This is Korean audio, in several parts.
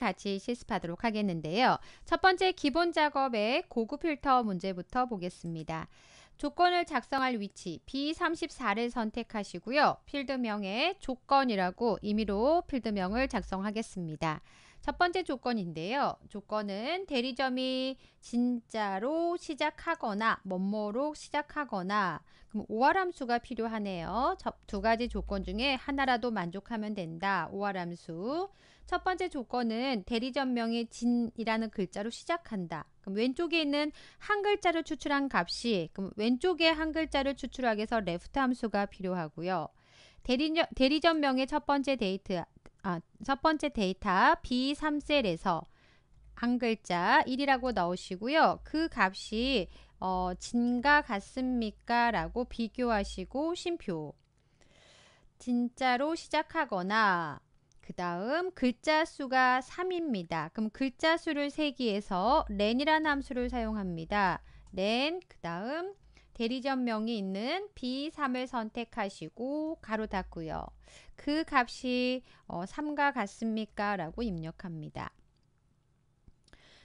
같이 실습하도록 하겠는데요. 첫 번째 기본 작업의 고급 필터 문제부터 보겠습니다. 조건을 작성할 위치 B34를 선택하시고요. 필드명에 조건이라고 임의로 필드명을 작성하겠습니다. 첫 번째 조건인데요. 조건은 대리점이 진짜로 시작하거나 뭐뭐로 시작하거나 그럼 오화람수가 필요하네요. 두 가지 조건 중에 하나라도 만족하면 된다. 오화람수 첫 번째 조건은 대리점명의 진이라는 글자로 시작한다. 그럼 왼쪽에 있는 한 글자를 추출한 값이 그럼 왼쪽에 한 글자를 추출하기 위해서 레프트 함수가 필요하고요. 대리전, 대리전명의 첫 번째 데이트 아, 첫 번째 데이터 B3셀에서 한 글자 1이라고 넣으시고요. 그 값이 어, 진과 같습니까? 라고 비교하시고 심표 진짜로 시작하거나 그 다음 글자 수가 3입니다. 그럼 글자 수를 세기 위해서 len이라는 함수를 사용합니다. len, 그 다음 대리점명이 있는 B3을 선택하시고 가로 닫고요. 그 값이 어, 3과 같습니까? 라고 입력합니다.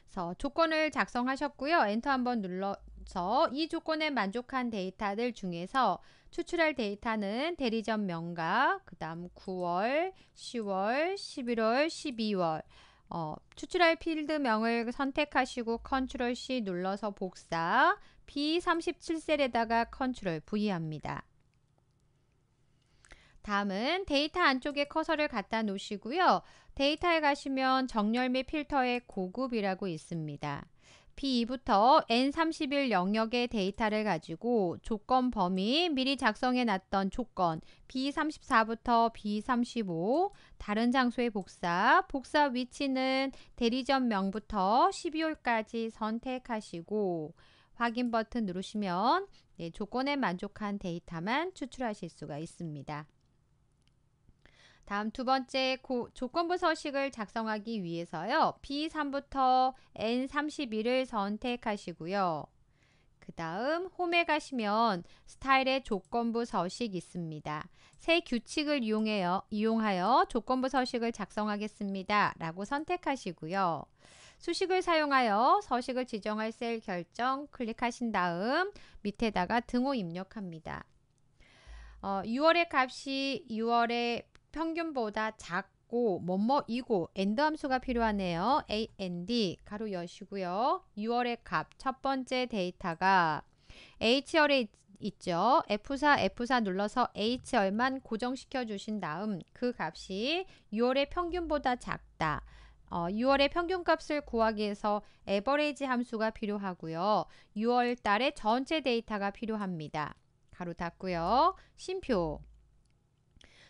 그래서 조건을 작성하셨고요. 엔터 한번 눌러서 이 조건에 만족한 데이터들 중에서 추출할 데이터는 대리점 명가, 그 다음 9월, 10월, 11월, 12월 어, 추출할 필드명을 선택하시고 컨트롤 C 눌러서 복사 B37셀에다가 컨트롤 V 합니다. 다음은 데이터 안쪽에 커서를 갖다 놓으시고요. 데이터에 가시면 정렬 및 필터의 고급이라고 있습니다. B2부터 N31 영역의 데이터를 가지고 조건 범위, 미리 작성해 놨던 조건 B34부터 B35, 다른 장소의 복사, 복사 위치는 대리점명부터 12월까지 선택하시고 확인 버튼 누르시면 네, 조건에 만족한 데이터만 추출하실 수가 있습니다. 다음 두 번째 고, 조건부 서식을 작성하기 위해서요. B3부터 N32를 선택하시고요. 그 다음 홈에 가시면 스타일의 조건부 서식 있습니다. 새 규칙을 이용해요, 이용하여 조건부 서식을 작성하겠습니다. 라고 선택하시고요. 수식을 사용하여 서식을 지정할 셀 결정 클릭하신 다음 밑에다가 등호 입력합니다. 어, 6월의 값이 6월의 평균보다 작고 뭐뭐이고 and 함수가 필요하네요. a n d 가로 여시고요. 6월의 값 첫 번째 데이터가 HR에 있죠. F4, F4 눌러서 HR만 고정시켜 주신 다음 그 값이 6월의 평균보다 작다. 어, 6월의 평균값을 구하기 위해서 에버레이지 함수가 필요하고요. 6월 달의 전체 데이터가 필요합니다. 가로 닫고요. 심표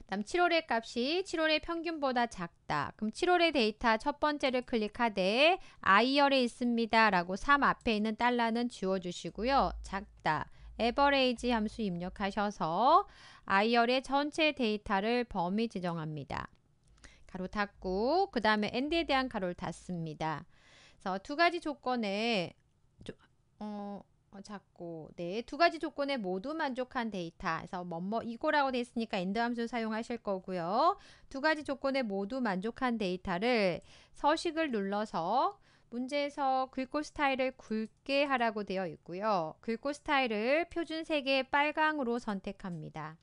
그 다음 7월의 값이 7월의 평균보다 작다. 그럼 7월의 데이터 첫 번째를 클릭하되 아이열에 있습니다. 라고 3 앞에 있는 달러는 지워주시고요. 작다. 에버레이지 함수 입력하셔서 아이열의 전체 데이터를 범위 지정합니다. 가로 닫고 그 다음에 엔드에 대한 가로를 닫습니다. 그래서 두 가지 조건에 어, 어, 찾고 네, 두 가지 조건에 모두 만족한 데이터. 그래서 뭐 뭐 이거라고 돼 있으니까 엔드 함수 사용하실 거고요. 두 가지 조건에 모두 만족한 데이터를 서식을 눌러서 문제에서 글꼴 스타일을 굵게 하라고 되어 있고요. 글꼴 스타일을 표준 색의 빨강으로 선택합니다.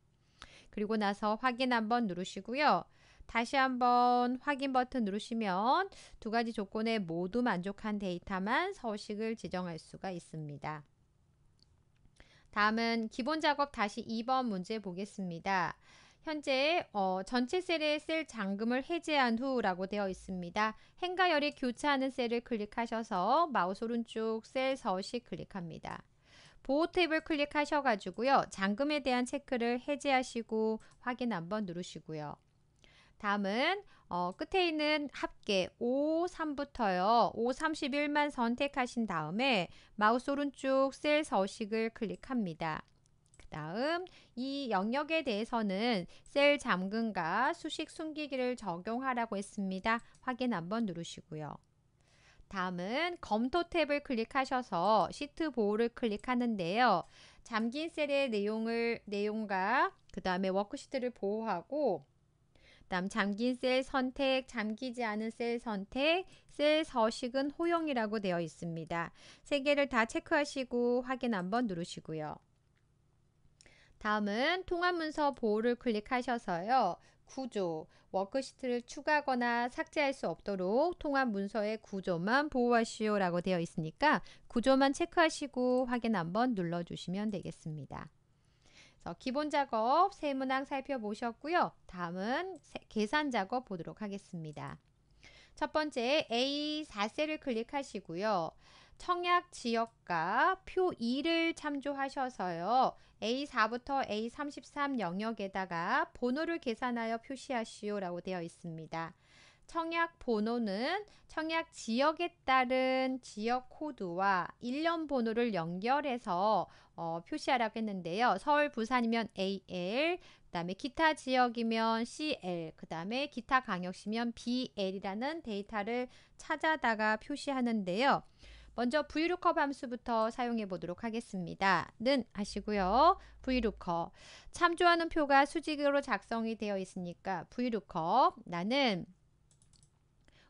그리고 나서 확인 한번 누르시고요. 다시 한번 확인 버튼 누르시면 두 가지 조건에 모두 만족한 데이터만 서식을 지정할 수가 있습니다. 다음은 기본 작업 다시 2번 문제 보겠습니다. 현재 어, 전체 셀에 셀 잠금을 해제한 후라고 되어 있습니다. 행과 열이 교차하는 셀을 클릭하셔서 마우스 오른쪽 셀 서식 클릭합니다. 보호 탭을 클릭하셔가지고요. 잠금에 대한 체크를 해제하시고 확인 한번 누르시고요. 다음은 어, 끝에 있는 합계 5, 3부터요. 5, 31만 선택하신 다음에 마우스 오른쪽 셀 서식을 클릭합니다. 다음 이 영역에 대해서는 셀 잠금과 수식 숨기기를 적용하라고 했습니다. 확인 한번 누르시고요. 다음은 검토 탭을 클릭하셔서 시트 보호를 클릭하는데요. 잠긴 셀의 내용을 내용과 그 다음에 워크시트를 보호하고 다음 잠긴 셀 선택, 잠기지 않은 셀 선택, 셀 서식은 호용이라고 되어 있습니다. 세 개를 다 체크하시고 확인 한번 누르시고요. 다음은 통합문서 보호를 클릭하셔서요. 구조, 워크시트를 추가하거나 삭제할 수 없도록 통합문서의 구조만 보호하시오라고 되어 있으니까 구조만 체크하시고 확인 한번 눌러주시면 되겠습니다. 그래서 기본 작업 세 문항 살펴보셨고요. 다음은 계산 작업 보도록 하겠습니다. 첫 번째 A4셀을 클릭하시고요. 청약 지역과 표 2를 참조하셔서요. A4부터 A33 영역에다가 번호를 계산하여 표시하시오 라고 되어 있습니다. 청약 번호는 청약 지역에 따른 지역 코드와 일련 번호를 연결해서 어, 표시하라고 했는데요. 서울, 부산이면 AL, 그 다음에 기타 지역이면 CL, 그 다음에 기타 강역시면 BL이라는 데이터를 찾아다가 표시하는데요. 먼저 vlookup 함수부터 사용해 보도록 하겠습니다. 는 아시고요. vlookup 참조하는 표가 수직으로 작성이 되어 있으니까 vlookup 나는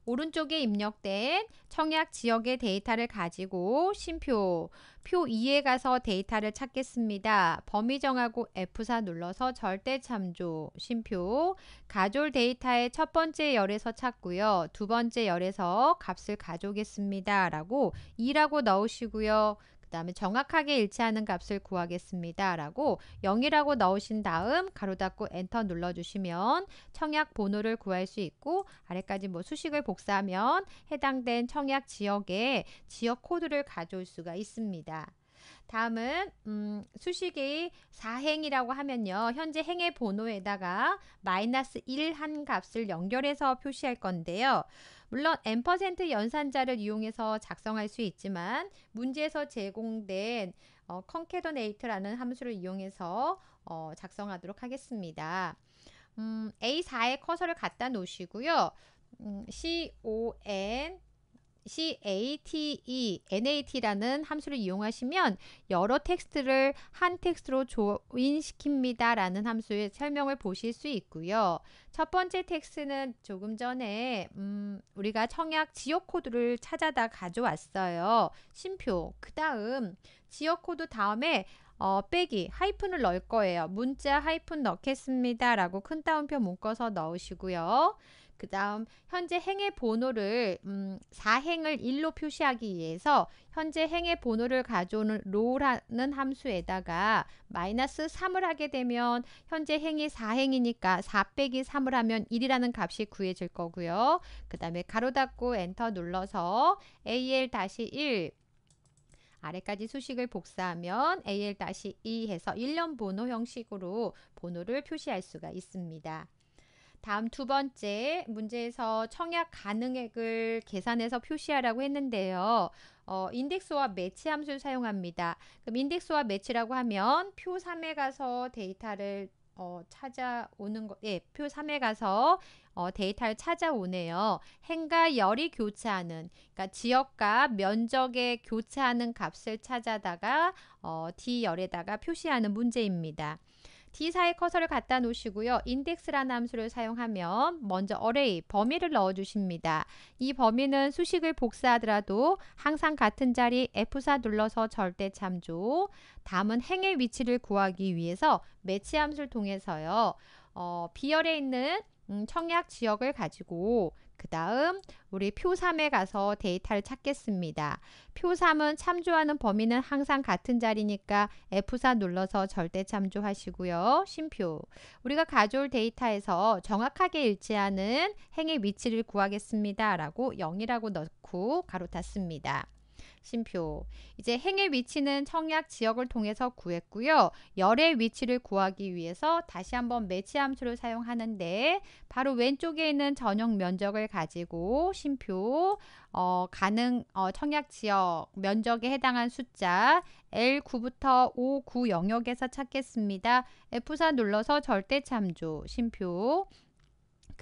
오른쪽에 입력된 청약 지역의 데이터를 가지고 심표, 표 2에 가서 데이터를 찾겠습니다. 범위 정하고 F4 눌러서 절대 참조, 심표, 가졸 데이터의 첫 번째 열에서 찾고요. 두 번째 열에서 값을 가져오겠습니다. 라고 2라고 넣으시고요. 다음에 정확하게 일치하는 값을 구하겠습니다. 라고 0이라고 넣으신 다음 가로 닫고 엔터 눌러주시면 청약 번호를 구할 수 있고 아래까지 뭐 수식을 복사하면 해당된 청약 지역에 지역 코드를 가져올 수가 있습니다. 다음은 음, 수식의 사행이라고 하면요. 현재 행의 번호에다가 마이너스 1 한 값을 연결해서 표시할 건데요. 물론 n% 연산자를 이용해서 작성할 수 있지만 문제에서 제공된 어, concatenate라는 함수를 이용해서 어, 작성하도록 하겠습니다. 음, A4에 커서를 갖다 놓으시고요. 음, CON CATE-NAT라는 함수를 이용하시면 여러 텍스트를 한 텍스트로 조인시킵니다라는 함수의 설명을 보실 수 있고요. 첫 번째 텍스트는 조금 전에 음, 우리가 청약 지역 코드를 찾아다 가져왔어요. 심표. 그 다음 지역 코드 다음에 어, 빼기 하이픈을 넣을 거예요. 문자 하이픈 넣겠습니다라고 큰 따옴표 묶어서 넣으시고요. 그 다음 현재 행의 번호를 음, 4행을 1로 표시하기 위해서 현재 행의 번호를 가져오는 롤라는 함수에다가 마이너스 3을 하게 되면 현재 행이 4행이니까 4 빼기 3을 하면 1이라는 값이 구해질 거고요. 그 다음에 가로 닫고 엔터 눌러서 al-1 아래까지 수식을 복사하면 al-2 해서 1년 번호 형식으로 번호를 표시할 수가 있습니다. 다음 두 번째 문제에서 청약 가능액을 계산해서 표시하라고 했는데요. 어, 인덱스와 매치 함수를 사용합니다. 그럼 인덱스와 매치라고 하면 표 3에 가서 데이터를 어, 찾아오는 거, 예, 표 3에 가서 어, 데이터를 찾아오네요. 행과 열이 교차하는, 그러니까 지역과 면적에 교차하는 값을 찾아다가 어, D열에다가 표시하는 문제입니다. d 사의 커서를 갖다 놓으시고요. 인덱스라는 함수를 사용하면 먼저 어레이 범위를 넣어 주십니다. 이 범위는 수식을 복사하더라도 항상 같은 자리 F4 눌러서 절대 참조 다음은 행의 위치를 구하기 위해서 매치 함수를 통해서요. 어, B열에 있는 음, 청약 지역을 가지고 그 다음 우리 표 3에 가서 데이터를 찾겠습니다. 표 3은 참조하는 범위는 항상 같은 자리니까 F4 눌러서 절대 참조하시고요. 심표 우리가 가져올 데이터에서 정확하게 일치하는 행의 위치를 구하겠습니다. 라고 0이라고 넣고 가로 닫습니다. 심표. 이제 행의 위치는 청약 지역을 통해서 구했고요. 열의 위치를 구하기 위해서 다시 한번 매치 함수를 사용하는데 바로 왼쪽에 있는 전용 면적을 가지고 심표 어, 가능 어, 청약 지역 면적에 해당한 숫자 L9부터 O9 영역에서 찾겠습니다. F4 눌러서 절대 참조 심표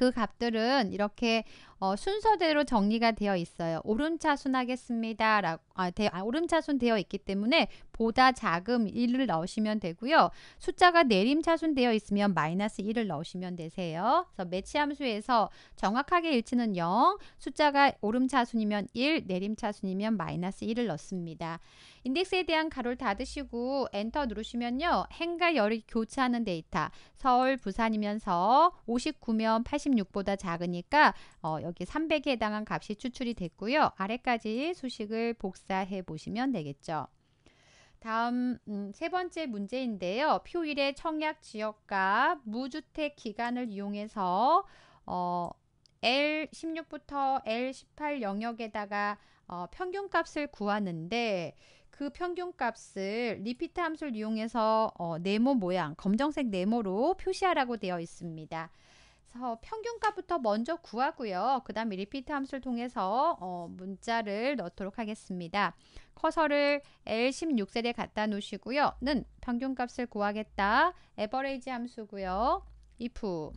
그 값들은 이렇게 어, 순서대로 정리가 되어 있어요. 오름차순 하겠습니다. 라 아, 대, 아, 오름차순 되어 있기 때문에 보다 작음 1을 넣으시면 되고요. 숫자가 내림차순 되어 있으면 마이너스 1을 넣으시면 되세요. 그래서 매치함수에서 정확하게 일치는 0, 숫자가 오름차순이면 1, 내림차순이면 마이너스 1을 넣습니다. 인덱스에 대한 가로를 닫으시고 엔터 누르시면요. 행과 열이 교차하는 데이터 서울, 부산이면서 59면 86보다 작으니까 어, 여기 300에 해당한 값이 추출이 됐고요. 아래까지 수식을 복사해 보시면 되겠죠. 다음 음, 세 번째 문제인데요. 표일의 청약 지역과 무주택 기간을 이용해서 어, L16부터 L18 영역에다가 어, 평균값을 구하는데 그 평균값을 리피트 함수를 이용해서 어, 네모 모양, 검정색 네모로 표시하라고 되어 있습니다. 그래서 평균값부터 먼저 구하고요. 그 다음에 리피트 함수를 통해서 어, 문자를 넣도록 하겠습니다. 커서를 L16셀에 갖다 놓으시고요. 는 평균값을 구하겠다. 에버레이지 함수고요. if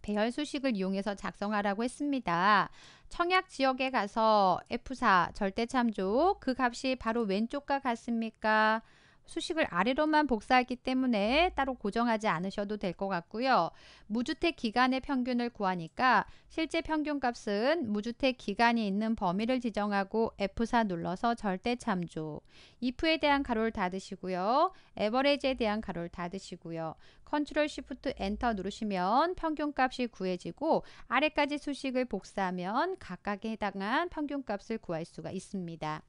배열 수식을 이용해서 작성하라고 했습니다. 청약 지역에 가서 F4 절대 참조 그 값이 바로 왼쪽과 같습니까? 수식을 아래로만 복사하기 때문에 따로 고정하지 않으셔도 될 것 같고요. 무주택 기간의 평균을 구하니까 실제 평균값은 무주택 기간이 있는 범위를 지정하고 F4 눌러서 절대 참조, if에 대한 가로를 닫으시고요. 에버레지에 대한 가로를 닫으시고요. 컨트롤 쉬프트 엔터 누르시면 평균값이 구해지고 아래까지 수식을 복사하면 각각에 해당한 평균값을 구할 수가 있습니다.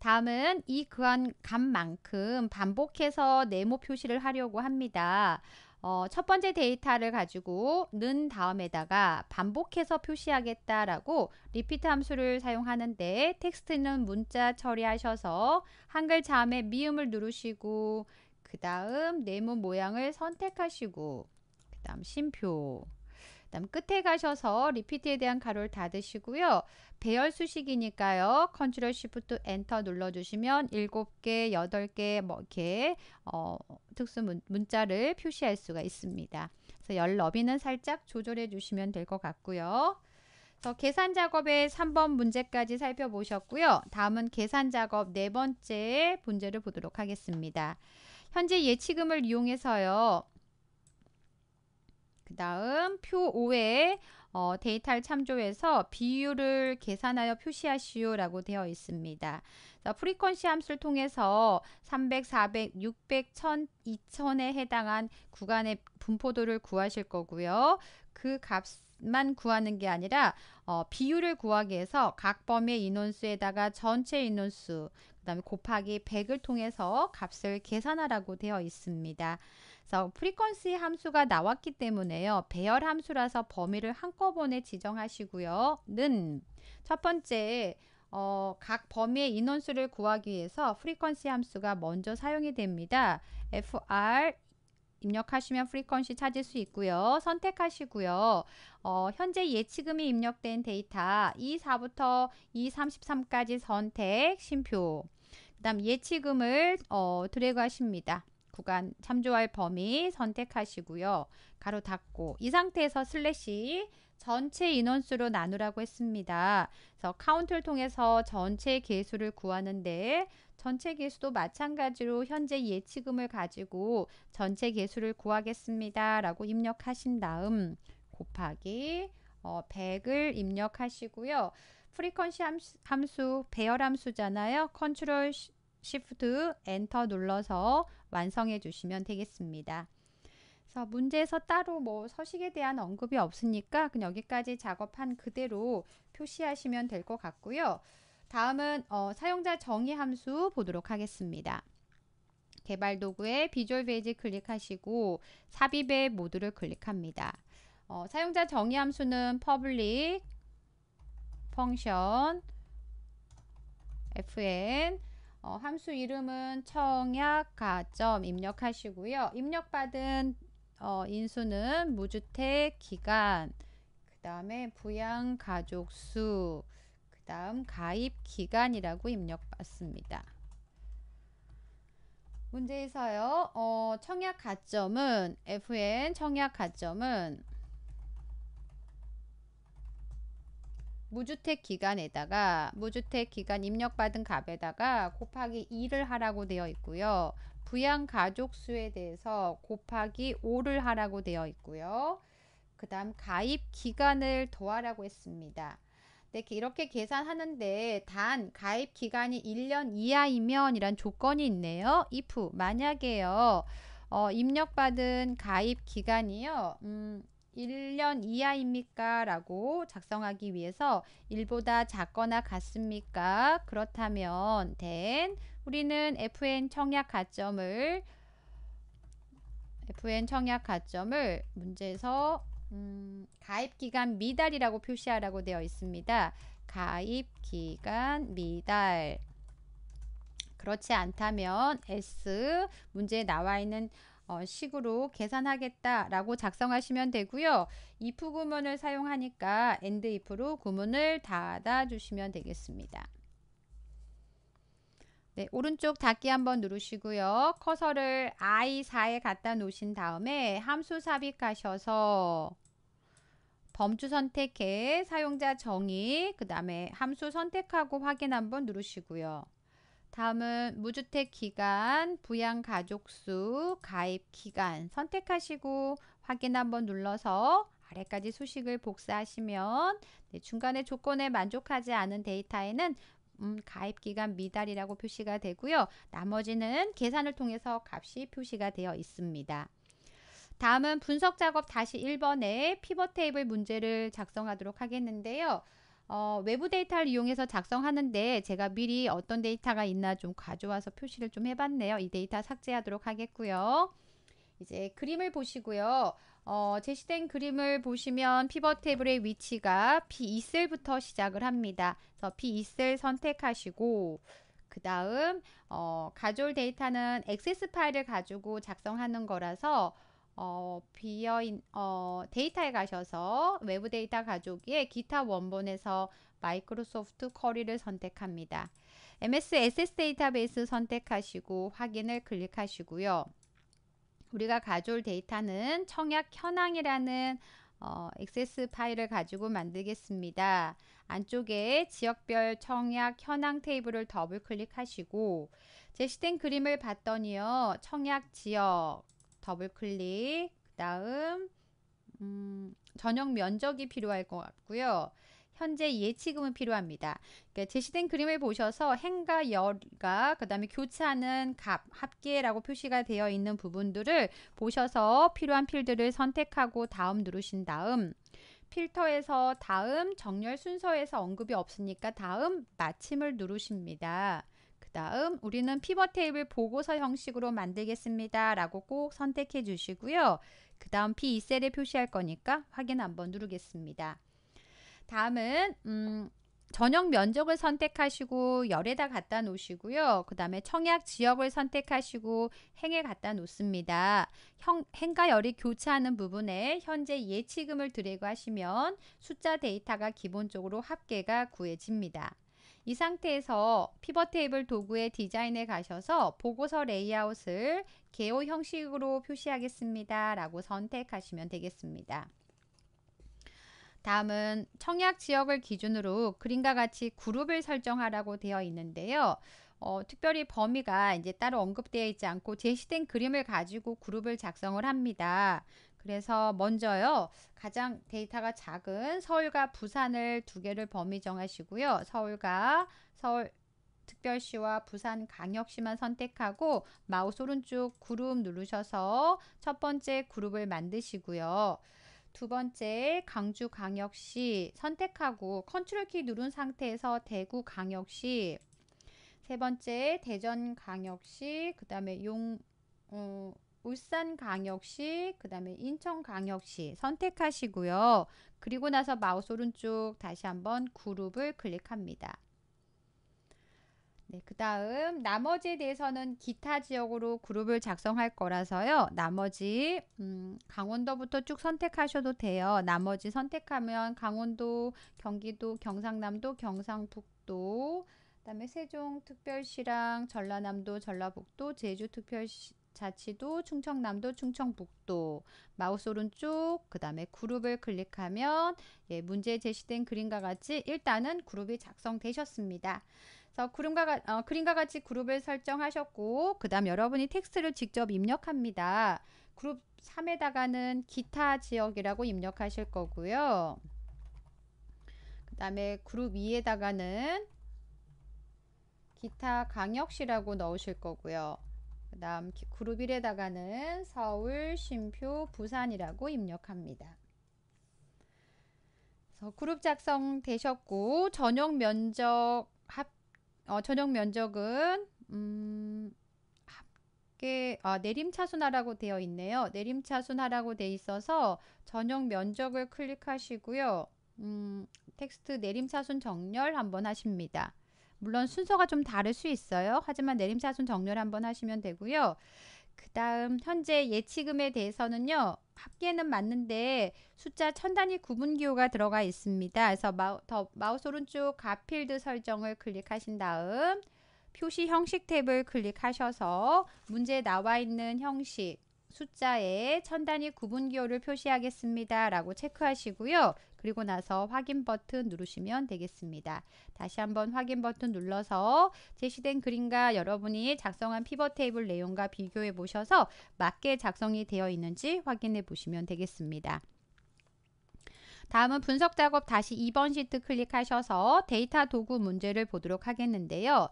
다음은 이 그한 간만큼 반복해서 네모 표시를 하려고 합니다. 어, 첫 번째 데이터를 가지고 는 다음에다가 반복해서 표시하겠다라고 리피트 함수를 사용하는데 텍스트는 문자 처리하셔서 한글 자음의 미음을 누르시고 그 다음 네모 모양을 선택하시고 그 다음 심표 다음 끝에 가셔서 리피트에 대한 가로를 닫으시고요. 배열 수식이니까요. 컨트롤 시프트 엔터 눌러주시면 7개, 8개 뭐 이렇게 어, 특수 문, 문자를 표시할 수가 있습니다. 그래서 열 너비는 살짝 조절해 주시면 될 것 같고요. 그래서 계산 작업의 3번 문제까지 살펴보셨고요. 다음은 계산 작업 네 번째 문제를 보도록 하겠습니다. 현재 예치금을 이용해서요. 그 다음 표 5에 어, 데이터를 참조해서 비율을 계산하여 표시하시오 라고 되어 있습니다. 자, 프리퀀시 함수를 통해서 300, 400, 600, 1000, 2000에 해당한 구간의 분포도를 구하실 거고요. 그 값만 구하는 게 아니라 어, 비율을 구하기 위해서 각 범의 위 인원수에다가 전체 인원수 그 다음에 곱하기 100을 통해서 값을 계산하라고 되어 있습니다. 그래서 프리퀀시 함수가 나왔기 때문에요. 배열 함수라서 범위를 한꺼번에 지정하시고요. 는첫 번째 어, 각 범위의 인원수를 구하기 위해서 프리퀀시 함수가 먼저 사용이 됩니다. fr 입력하시면 프리퀀시 찾을 수 있고요. 선택하시고요. 어, 현재 예치금이 입력된 데이터 24부터 233까지 선택, 심표. 그 다음 예치금을 어, 드래그 하십니다. 구간 참조할 범위 선택하시고요. 가로 닫고 이 상태에서 슬래시 전체 인원수로 나누라고 했습니다. 그래서 카운트를 통해서 전체 개수를 구하는데 전체 개수도 마찬가지로 현재 예치금을 가지고 전체 개수를 구하겠습니다. 라고 입력하신 다음 곱하기 어, 100을 입력하시고요. 프리퀀시 함수, 함수 배열 함수잖아요. 컨트롤 시프트 엔터 눌러서 완성해 주시면 되겠습니다. 그래서 문제에서 따로 뭐 서식에 대한 언급이 없으니까 그냥 여기까지 작업한 그대로 표시하시면 될 것 같고요. 다음은 어, 사용자 정의 함수 보도록 하겠습니다. 개발 도구에 비주얼 베이지 클릭하시고 삽입의 모드를 클릭합니다. 어, 사용자 정의 함수는 public function fn 어, 함수 이름은 청약 가점 입력하시고요. 입력받은 어, 인수는 무주택 기간, 그 다음에 부양 가족 수, 그 다음 가입 기간이라고 입력받습니다. 문제에서요. 어, 청약 가점은 FN 청약 가점은 무주택 기간에다가 무주택 기간 입력받은 값에다가 곱하기 2를 하라고 되어 있고요. 부양 가족 수에 대해서 곱하기 5를 하라고 되어 있고요. 그 다음 가입 기간을 더하라고 했습니다. 네, 이렇게 계산하는데 단 가입 기간이 1년 이하이면 이란 조건이 있네요. if 만약에요. 어, 입력받은 가입 기간이요. 음, 1년 이하입니까? 라고 작성하기 위해서 1보다 작거나 같습니까? 그렇다면 then 우리는 fn 청약 가점을 fn 청약 가점을 문제에서 음, 가입 기간 미달이라고 표시하라고 되어 있습니다. 가입 기간 미달 그렇지 않다면 S 문제에 나와 있는 어, 식으로 계산하겠다라고 작성하시면 되고요. if 구문을 사용하니까 and if로 구문을 닫아 주시면 되겠습니다. 네, 오른쪽 닫기 한번 누르시고요. 커서를 i4에 갖다 놓으신 다음에 함수 삽입하셔서 범주 선택해 사용자 정의 그 다음에 함수 선택하고 확인 한번 누르시고요. 다음은 무주택 기간, 부양 가족 수, 가입 기간 선택하시고 확인 한번 눌러서 아래까지 수식을 복사하시면 네, 중간에 조건에 만족하지 않은 데이터에는 음, 가입기간 미달이라고 표시가 되고요. 나머지는 계산을 통해서 값이 표시가 되어 있습니다. 다음은 분석 작업 다시 1번에 피벗 테이블 문제를 작성하도록 하겠는데요. 어, 외부 데이터를 이용해서 작성하는데 제가 미리 어떤 데이터가 있나 좀 가져와서 표시를 좀 해봤네요. 이 데이터 삭제하도록 하겠고요. 이제 그림을 보시고요. 어, 제시된 그림을 보시면 피벗 테이블의 위치가 B2셀부터 시작을 합니다. 그래서 B2셀 선택하시고 그 다음 어, 가져올 데이터는 액세스 파일을 가지고 작성하는 거라서 어, 비어인 어, 데이터에 가셔서 외부 데이터 가족의기타 원본에서 마이크로소프트 쿼리를 선택합니다. MS SS 데이터베이스 선택하시고 확인을 클릭하시고요. 우리가 가져올 데이터는 청약 현황이라는 어, 액세 파일을 가지고 만들겠습니다. 안쪽에 지역별 청약 현황 테이블을 더블 클릭하시고 제시된 그림을 봤더니요. 청약 지역 더블 클릭 그 다음 음, 전용 면적이 필요할 것 같고요. 현재 예치금은 필요합니다. 그러니까 제시된 그림을 보셔서 행과 열과 그 다음에 교차하는 값, 합계라고 표시가 되어 있는 부분들을 보셔서 필요한 필드를 선택하고 다음 누르신 다음 필터에서 다음 정렬 순서에서 언급이 없으니까 다음 마침을 누르십니다. 그 다음 우리는 피벗 테이블 보고서 형식으로 만들겠습니다. 라고 꼭 선택해 주시고요. 그 다음 P2셀에 표시할 거니까 확인 한번 누르겠습니다. 다음은 음, 전형 면적을 선택하시고 열에다 갖다 놓으시고요. 그 다음에 청약 지역을 선택하시고 행에 갖다 놓습니다. 형, 행과 열이 교차하는 부분에 현재 예치금을 드래그 하시면 숫자 데이터가 기본적으로 합계가 구해집니다. 이 상태에서 피벗 테이블 도구의 디자인에 가셔서 보고서 레이아웃을 개호 형식으로 표시하겠습니다. 라고 선택하시면 되겠습니다. 다음은 청약 지역을 기준으로 그림과 같이 그룹을 설정하라고 되어 있는데요. 어, 특별히 범위가 이제 따로 언급되어 있지 않고 제시된 그림을 가지고 그룹을 작성을 합니다. 그래서 먼저요. 가장 데이터가 작은 서울과 부산을 두 개를 범위 정하시고요. 서울과 서울 특별시와 부산 강역시만 선택하고 마우스 오른쪽 그룹 누르셔서 첫 번째 그룹을 만드시고요. 두 번째 강주 강역시 선택하고 컨트롤 키 누른 상태에서 대구 강역시 세 번째 대전 강역시 그 다음에 용 어, 울산광역시 그 다음에 인천광역시 선택하시고요. 그리고 나서 마우스 오른쪽 다시 한번 그룹을 클릭합니다. 네, 그 다음 나머지에 대해서는 기타 지역으로 그룹을 작성할 거라서요. 나머지 음, 강원도부터 쭉 선택하셔도 돼요. 나머지 선택하면 강원도, 경기도, 경상남도, 경상북도, 그다음에 세종특별시랑 전라남도, 전라북도, 제주특별시 자치도, 충청남도, 충청북도 마우스 오른쪽 그 다음에 그룹을 클릭하면 예, 문제에 제시된 그림과 같이 일단은 그룹이 작성되셨습니다. 그래서 그림과, 어, 그림과 같이 그룹을 설정하셨고 그 다음 여러분이 텍스트를 직접 입력합니다. 그룹 3에다가는 기타 지역이라고 입력하실 거고요. 그 다음에 그룹 2에다가는 기타 강역시라고 넣으실 거고요. 그 다음 그룹 1에다가는 서울, 심표, 부산이라고 입력합니다. 그래서 그룹 작성 되셨고 전용 면적 합 어, 전용 면적은 음, 합계 아, 내림차순화라고 되어 있네요. 내림차순화라고 되어 있어서 전용 면적을 클릭하시고요. 음, 텍스트 내림차순 정렬 한번 하십니다. 물론 순서가 좀 다를 수 있어요. 하지만 내림차순 정렬 한번 하시면 되고요. 그 다음 현재 예치금에 대해서는요. 합계는 맞는데 숫자 천 단위 구분 기호가 들어가 있습니다. 그래서 마우, 더, 마우스 오른쪽 가필드 설정을 클릭하신 다음 표시 형식 탭을 클릭하셔서 문제에 나와 있는 형식 숫자에 천 단위 구분기호를 표시하겠습니다. 라고 체크하시고요. 그리고 나서 확인 버튼 누르시면 되겠습니다. 다시 한번 확인 버튼 눌러서 제시된 그림과 여러분이 작성한 피벗 테이블 내용과 비교해 보셔서 맞게 작성이 되어 있는지 확인해 보시면 되겠습니다. 다음은 분석 작업 다시 2번 시트 클릭하셔서 데이터 도구 문제를 보도록 하겠는데요.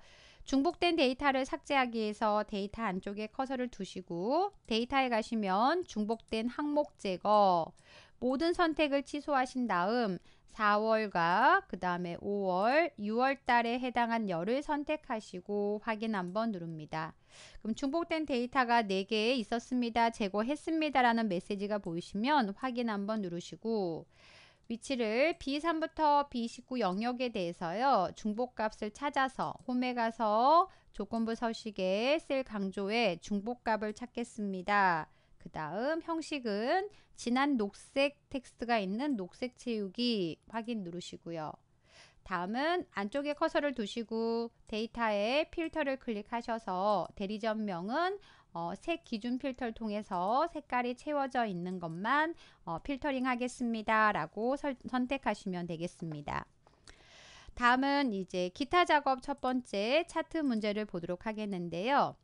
중복된 데이터를 삭제하기 위해서 데이터 안쪽에 커서를 두시고 데이터에 가시면 중복된 항목 제거 모든 선택을 취소하신 다음 4월과 그 다음에 5월, 6월 달에 해당한 열을 선택하시고 확인 한번 누릅니다. 그럼 중복된 데이터가 4개 있었습니다. 제거했습니다. 라는 메시지가 보이시면 확인 한번 누르시고 위치를 B3부터 B19 영역에 대해서요. 중복값을 찾아서 홈에 가서 조건부 서식에 셀 강조에 중복값을 찾겠습니다. 그 다음 형식은 진한 녹색 텍스트가 있는 녹색 채우기 확인 누르시고요. 다음은 안쪽에 커서를 두시고 데이터에 필터를 클릭하셔서 대리점명은 어, 색 기준 필터를 통해서 색깔이 채워져 있는 것만 어, 필터링 하겠습니다. 라고 설, 선택하시면 되겠습니다. 다음은 이제 기타 작업 첫 번째 차트 문제를 보도록 하겠는데요.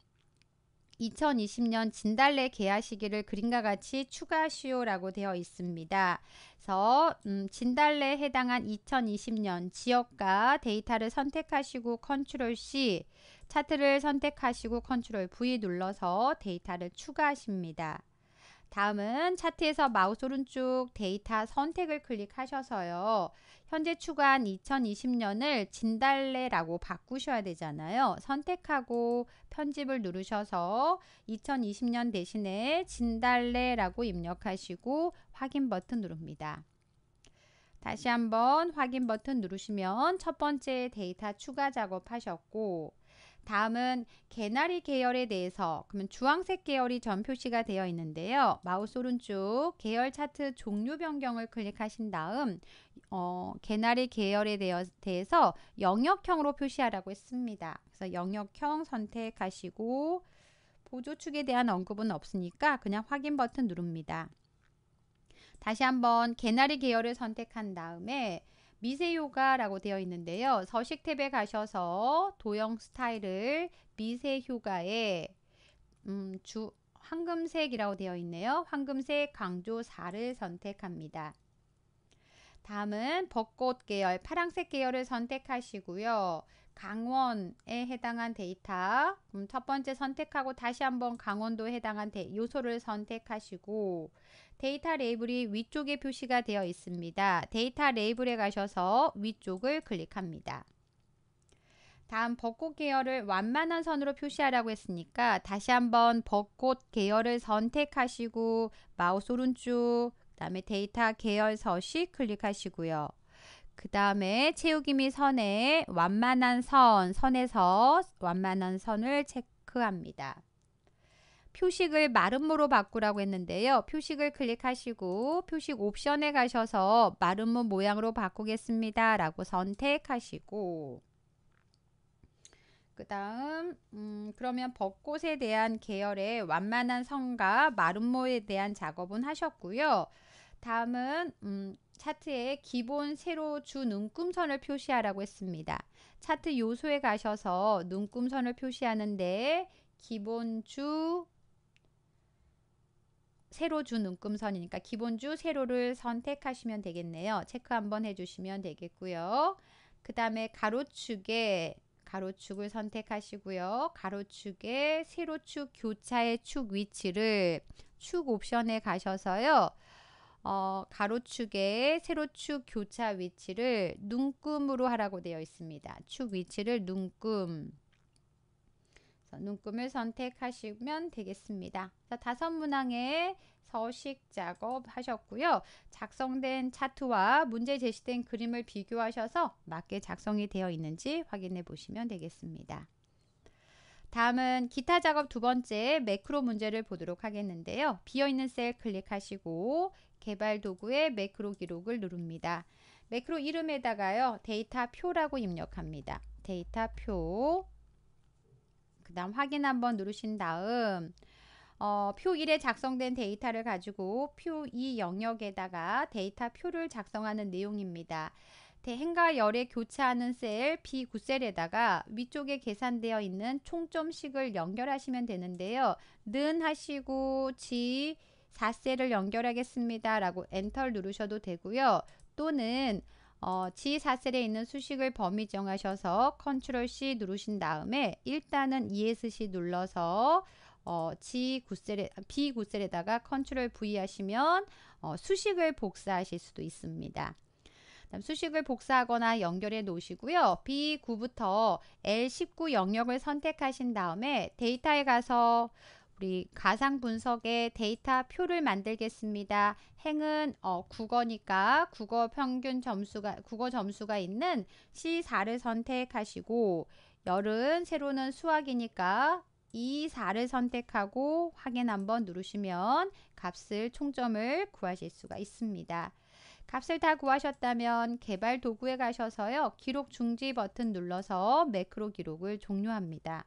2020년 진달래 개화 시기를 그림과 같이 추가시효라고 되어 있습니다. 그래서 음, 진달래에 해당한 2020년 지역과 데이터를 선택하시고 컨트롤 C 차트를 선택하시고 컨트롤 V 눌러서 데이터를 추가하십니다. 다음은 차트에서 마우스 오른쪽 데이터 선택을 클릭하셔서요. 현재 추가한 2020년을 진달래라고 바꾸셔야 되잖아요. 선택하고 편집을 누르셔서 2020년 대신에 진달래라고 입력하시고 확인 버튼 누릅니다. 다시 한번 확인 버튼 누르시면 첫 번째 데이터 추가 작업하셨고 다음은 개나리 계열에 대해서 그러면 주황색 계열이 전 표시가 되어 있는데요. 마우스 오른쪽 계열 차트 종류 변경을 클릭하신 다음 어, 개나리 계열에 대해서 영역형으로 표시하라고 했습니다. 그래서 영역형 선택하시고 보조축에 대한 언급은 없으니까 그냥 확인 버튼 누릅니다. 다시 한번 개나리 계열을 선택한 다음에 미세요가라고 되어 있는데요. 서식 탭에 가셔서 도형 스타일을 미세효가에 음, 주 황금색이라고 되어 있네요. 황금색 강조 4를 선택합니다. 다음은 벚꽃 계열, 파랑색 계열을 선택하시고요. 강원에 해당한 데이터 그럼 음, 첫 번째 선택하고 다시 한번 강원도에 해당한 데, 요소를 선택하시고 데이터 레이블이 위쪽에 표시가 되어 있습니다. 데이터 레이블에 가셔서 위쪽을 클릭합니다. 다음 벚꽃 계열을 완만한 선으로 표시하라고 했으니까 다시 한번 벚꽃 계열을 선택하시고 마우스 오른쪽 그 다음에 데이터 계열 서식 클릭하시고요. 그 다음에 채우기 미선에 완만한 선, 선에서 완만한 선을 체크합니다. 표식을 마름모로 바꾸라고 했는데요. 표식을 클릭하시고 표식 옵션에 가셔서 마름모 모양으로 바꾸겠습니다. 라고 선택하시고 그 다음 음, 그러면 벚꽃에 대한 계열의 완만한 선과 마름모에 대한 작업은 하셨고요. 다음은 음, 차트에 기본 세로 주 눈금선을 표시하라고 했습니다. 차트 요소에 가셔서 눈금선을 표시하는데 기본 주 세로 주 눈금선이니까 기본 주 세로를 선택하시면 되겠네요. 체크 한번 해주시면 되겠고요. 그 다음에 가로축에 가로축을 선택하시고요. 가로축에 세로축 교차의 축 위치를 축 옵션에 가셔서요. 어, 가로축의 세로축 교차 위치를 눈금으로 하라고 되어 있습니다. 축 위치를 눈금. 눈금을 선택하시면 되겠습니다. 자, 다섯 문항의 서식 작업 하셨고요. 작성된 차트와 문제 제시된 그림을 비교하셔서 맞게 작성이 되어 있는지 확인해 보시면 되겠습니다. 다음은 기타 작업 두 번째 매크로 문제를 보도록 하겠는데요. 비어있는 셀 클릭하시고 개발 도구의 매크로 기록을 누릅니다. 매크로 이름에다가요. 데이터 표라고 입력합니다. 데이터 표. 그 다음 확인 한번 누르신 다음 어, 표 1에 작성된 데이터를 가지고 표 2 영역에다가 데이터 표를 작성하는 내용입니다. 대행과 열의 교차하는 셀 B9셀에다가 위쪽에 계산되어 있는 총점식을 연결하시면 되는데요. 는 하시고 G 4셀을 연결하겠습니다. 라고 엔터를 누르셔도 되고요. 또는 어, G4셀에 있는 수식을 범위 정하셔서 컨트롤 C 누르신 다음에 일단은 ESC 눌러서 어, G9셀에, B9셀에다가 컨트롤 V 하시면 어, 수식을 복사하실 수도 있습니다. 수식을 복사하거나 연결해 놓으시고요. B9부터 L19 영역을 선택하신 다음에 데이터에 가서 우리 가상 분석의 데이터 표를 만들겠습니다. 행은 어, 국어니까 국어 평균 점수가 국어 점수가 있는 C4를 선택하시고 열은 세로는 수학이니까 이 4를 선택하고 확인 한번 누르시면 값을 총점을 구하실 수가 있습니다. 값을 다 구하셨다면 개발 도구에 가셔서요. 기록 중지 버튼 눌러서 매크로 기록을 종료합니다.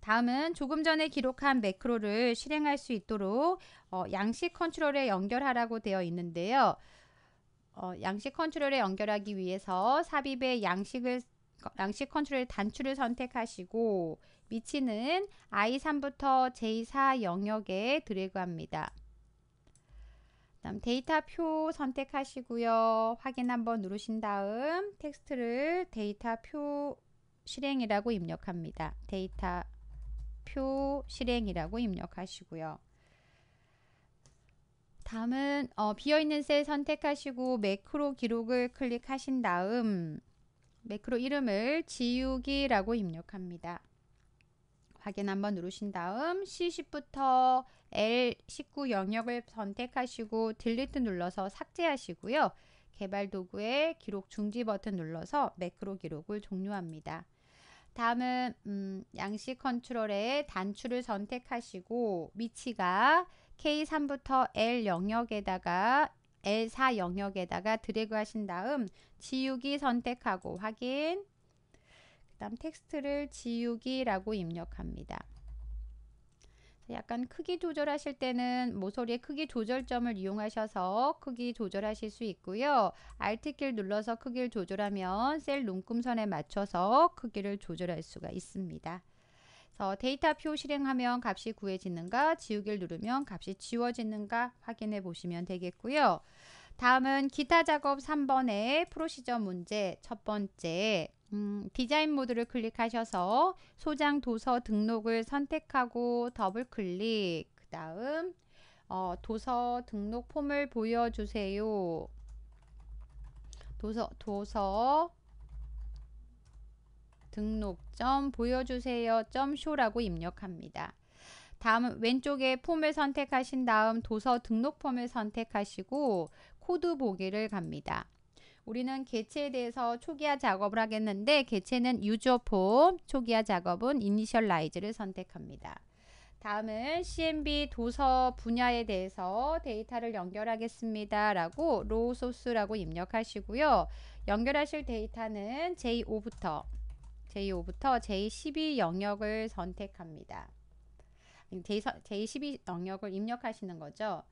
다음은 조금 전에 기록한 매크로를 실행할 수 있도록 어, 양식 컨트롤에 연결하라고 되어 있는데요. 어, 양식 컨트롤에 연결하기 위해서 삽입의 양식을 양식 컨트롤 단추를 선택하시고 위치는 I3부터 J4 영역에 드래그합니다. 다음 데이터 표 선택하시고요. 확인 한번 누르신 다음 텍스트를 데이터 표 실행이라고 입력합니다. 데이터 표 실행이라고 입력하시고요. 다음은 어, 비어있는 셀 선택하시고 매크로 기록을 클릭하신 다음 매크로 이름을 지우기라고 입력합니다. 확인 한번 누르신 다음 C10부터 L19 영역을 선택하시고 딜리트 눌러서 삭제하시고요. 개발 도구의 기록 중지 버튼 눌러서 매크로 기록을 종료합니다. 다음은 음, 양식 컨트롤의 단추를 선택하시고 위치가 K3부터 L 영역에다가 L4 영역에다가 드래그 하신 다음 지우기 선택하고 확인 그 다음 텍스트를 지우기라고 입력합니다. 약간 크기 조절하실 때는 모서리의 크기 조절점을 이용하셔서 크기 조절하실 수 있고요. Alt키를 눌러서 크기를 조절하면 셀 눈금선에 맞춰서 크기를 조절할 수가 있습니다. 그래서 데이터표 실행하면 값이 구해지는가, 지우기를 누르면 값이 지워지는가 확인해 보시면 되겠고요. 다음은 기타 작업 3번의 프로시저 문제 첫 번째 음, 디자인 모드를 클릭하셔서 소장 도서 등록을 선택하고 더블 클릭 그 다음 어, 도서 등록 폼을 보여주세요 도서 도서 등록점 보여주세요 점 쇼라고 입력합니다 다음 왼쪽에 폼을 선택하신 다음 도서 등록 폼을 선택하시고 코드 보기를 갑니다 우리는 개체에 대해서 초기화 작업을 하겠는데 개체는 유저 폼, 초기화 작업은 이니셜라이즈를 선택합니다. 다음은 CMB 도서 분야에 대해서 데이터를 연결하겠습니다. 라고 로우 소스라고 입력하시고요. 연결하실 데이터는 J5부터 J5부터 J12 영역을 선택합니다. J, 1 2 영역을 입력하시는 거죠.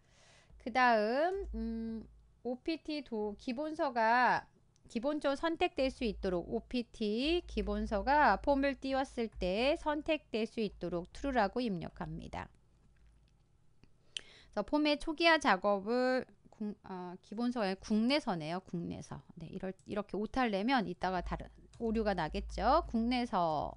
그 다음 음, OPT 도 기본서가 기본적으로 선택될 수 있도록 OPT 기본서가 폼을 띄웠을 때 선택될 수 있도록 true라고 입력합니다. 그래서 폼의 초기화 작업을 국, 어, 기본서가 국내서네요. 국내서. 네, 이럴, 이렇게 오타 내면 이따가 다른 오류가 나겠죠. 국내서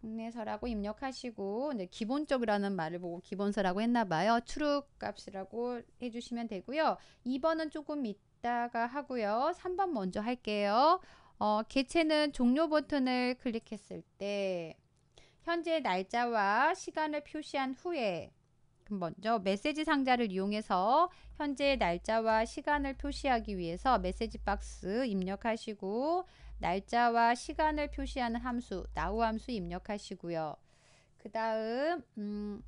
국내서라고 입력하시고 이 기본적이라는 말을 보고 기본서라고 했나 봐요. 트루 값이라고 해주시면 되고요. 2번은 조금 있다가 하고요. 3번 먼저 할게요. 어, 개체는 종료 버튼을 클릭했을 때 현재 날짜와 시간을 표시한 후에 먼저 메시지 상자를 이용해서 현재 날짜와 시간을 표시하기 위해서 메시지 박스 입력하시고 날짜와 시간을 표시하는 함수 나우 함수 입력하시고요. 그 다음 음,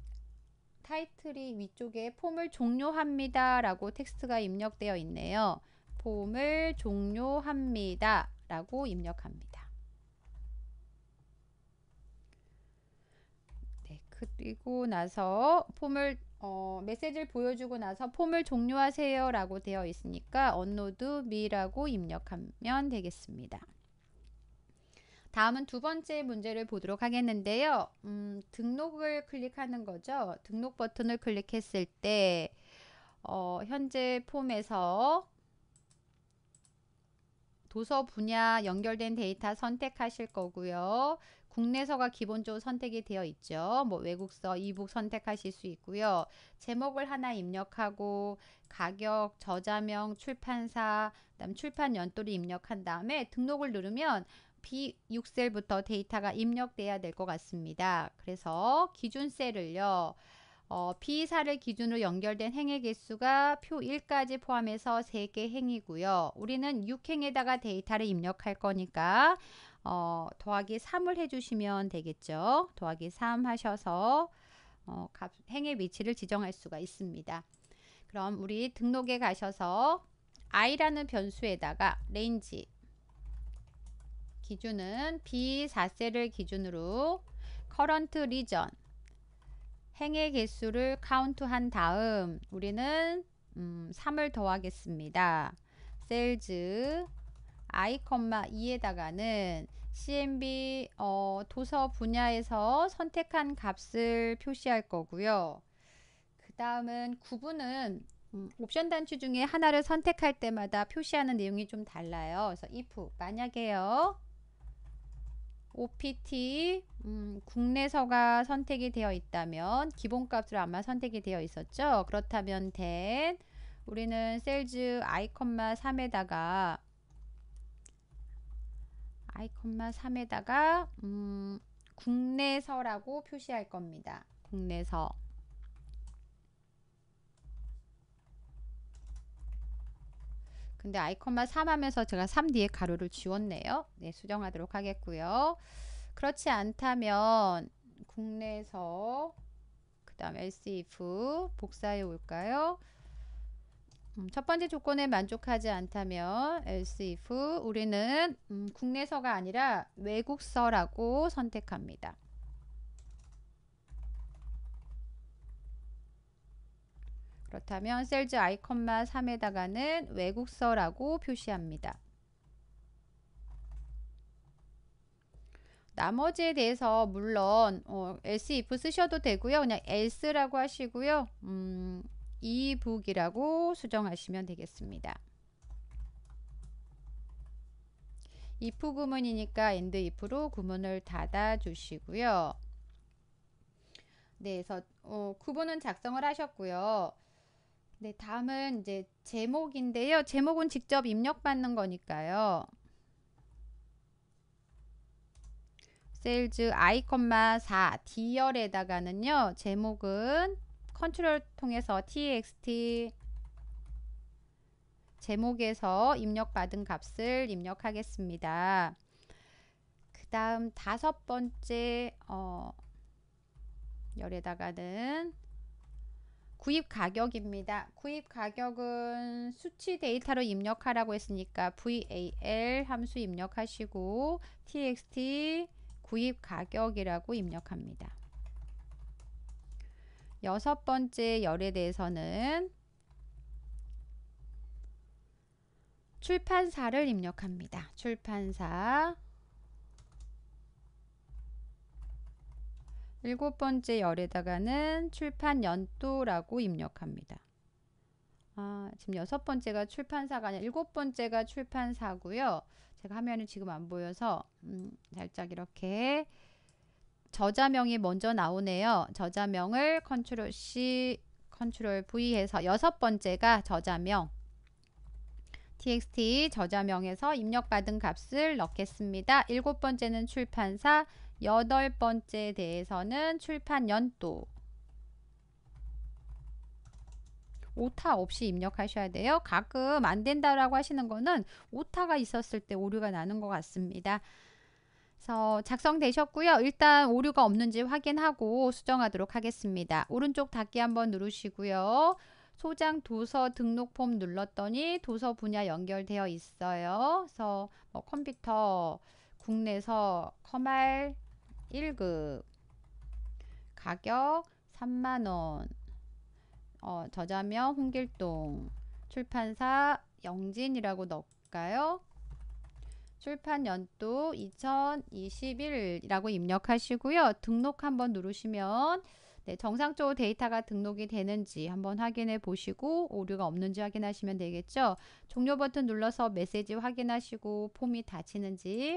타이틀이 위쪽에 폼을 종료합니다 라고 텍스트가 입력되어 있네요. 폼을 종료합니다 라고 입력합니다. 네, 그리고 나서 폼을 어, 메시지를 보여주고 나서 폼을 종료하세요 라고 되어 있으니까 언노드 미라고 입력하면 되겠습니다. 다음은 두 번째 문제를 보도록 하겠는데요. 음, 등록을 클릭하는 거죠. 등록 버튼을 클릭했을 때 어, 현재 폼에서 도서 분야 연결된 데이터 선택하실 거고요. 국내서가 기본적으로 선택이 되어 있죠. 뭐 외국서, 이북 선택하실 수 있고요. 제목을 하나 입력하고 가격, 저자명, 출판사, 그다음 출판 연도를 입력한 다음에 등록을 누르면 B6셀부터 데이터가 입력돼야 될 것 같습니다. 그래서 기준 셀을요. 어, B4를 기준으로 연결된 행의 개수가 표 1까지 포함해서 3개 행이고요. 우리는 6행에다가 데이터를 입력할 거니까 어, 더하기 3을 해주시면 되겠죠. 더하기 3 하셔서 어, 값, 행의 위치를 지정할 수가 있습니다. 그럼 우리 등록에 가셔서 i라는 변수에다가 range 기준은 B4세를 기준으로 커런트 리전 행의 개수를 카운트한 다음 우리는 음, 3을 더하겠습니다. 셀즈 i, 2에다가는 CMB 어, 도서 분야에서 선택한 값을 표시할 거고요. 그 다음은 구분은 음, 옵션 단추 중에 하나를 선택할 때마다 표시하는 내용이 좀 달라요. 그래서 if 만약에요. OPT 음, 국내서가 선택이 되어 있다면 기본값으로 아마 선택이 되어 있었죠. 그렇다면 된 우리는 셀즈 아 3에다가 아 3에다가 음, 국내서라고 표시할 겁니다. 국내서 근데 아이콘만3 하면서 제가 3 뒤에 가로를 지웠네요. 네, 수정하도록 하겠고요. 그렇지 않다면 국내에서 그 다음 else 복사해 올까요? 음, 첫 번째 조건에 만족하지 않다면 else 우리는 음, 국내서가 아니라 외국서라고 선택합니다. 그렇다면 셀즈 아이콘마 3에다가는 외국서라고 표시합니다. 나머지에 대해서 물론 어, s if 쓰셔도 되고요. 그냥 else라고 하시고요. 음, 이북이라고 수정하시면 되겠습니다. if 구문이니까 and if로 구문을 닫아 주시고요. 네, 그래서 어, 구분은 작성을 하셨고요. 네, 다음은 이제 제목인데요. 제목은 직접 입력받는 거니까요. 셀즈 아이컴마 4 D열에다가는요. 제목은 컨트롤 통해서 txt 제목에서 입력받은 값을 입력하겠습니다. 그 다음 다섯 번째 어, 열에다가는 구입 가격입니다. 구입 가격은 수치 데이터로 입력하라고 했으니까 VAL 함수 입력하시고 TXT 구입 가격이라고 입력합니다. 여섯 번째 열에 대해서는 출판사를 입력합니다. 출판사 일곱 번째 열에다가는 출판 연도라고 입력합니다. 아, 지금 여섯 번째가 출판사가 아니라 일곱 번째가 출판사고요. 제가 화면이 지금 안 보여서 음, 살짝 이렇게 저자명이 먼저 나오네요. 저자명을 컨트롤 C, 컨트롤 V 해서 여섯 번째가 저자명 txt 저자명에서 입력받은 값을 넣겠습니다. 일곱 번째는 출판사, 여덟 번째에 대해서는 출판 연도 오타 없이 입력하셔야 돼요. 가끔 안 된다라고 하시는 거는 오타가 있었을 때 오류가 나는 것 같습니다. 그래서 작성되셨고요. 일단 오류가 없는지 확인하고 수정하도록 하겠습니다. 오른쪽 닫기 한번 누르시고요. 소장 도서 등록 폼 눌렀더니 도서 분야 연결되어 있어요. 그래서 뭐 컴퓨터, 국내서, 커말, 1급 그 가격 3만원 어, 저자명 홍길동 출판사 영진이라고 넣을까요? 출판 연도 2021이라고 입력하시고요. 등록 한번 누르시면 네, 정상적으로 데이터가 등록이 되는지 한번 확인해 보시고 오류가 없는지 확인하시면 되겠죠. 종료 버튼 눌러서 메시지 확인하시고 폼이 닫히는지